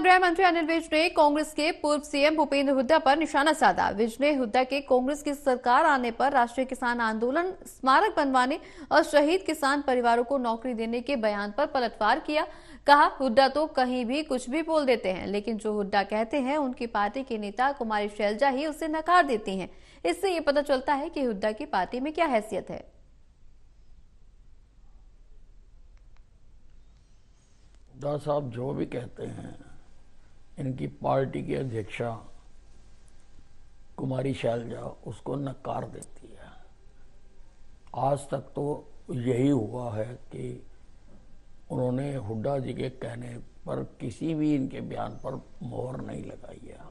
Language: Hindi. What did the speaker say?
गृह मंत्री अनिल विज ने कांग्रेस के पूर्व सीएम भूपेंद्र हुड्डा पर निशाना साधा विज ने हुड्डा के कांग्रेस की सरकार आने पर राष्ट्रीय किसान आंदोलन स्मारक बनवाने और शहीद किसान परिवारों को नौकरी देने के बयान पर पलटवार किया कहा हुड्डा तो कहीं भी कुछ भी बोल देते हैं लेकिन जो हुड्डा कहते हैं उनकी पार्टी के नेता कुमारी शैलजा ही उसे नकार देती है इससे ये पता चलता है की हुड्डा की पार्टी में क्या हैसियत है साहब जो भी कहते हैं इनकी पार्टी की अध्यक्षा कुमारी शैलजा उसको नकार देती है आज तक तो यही हुआ है कि उन्होंने हुड्डा जी के कहने पर किसी भी इनके बयान पर मोहर नहीं लगाई है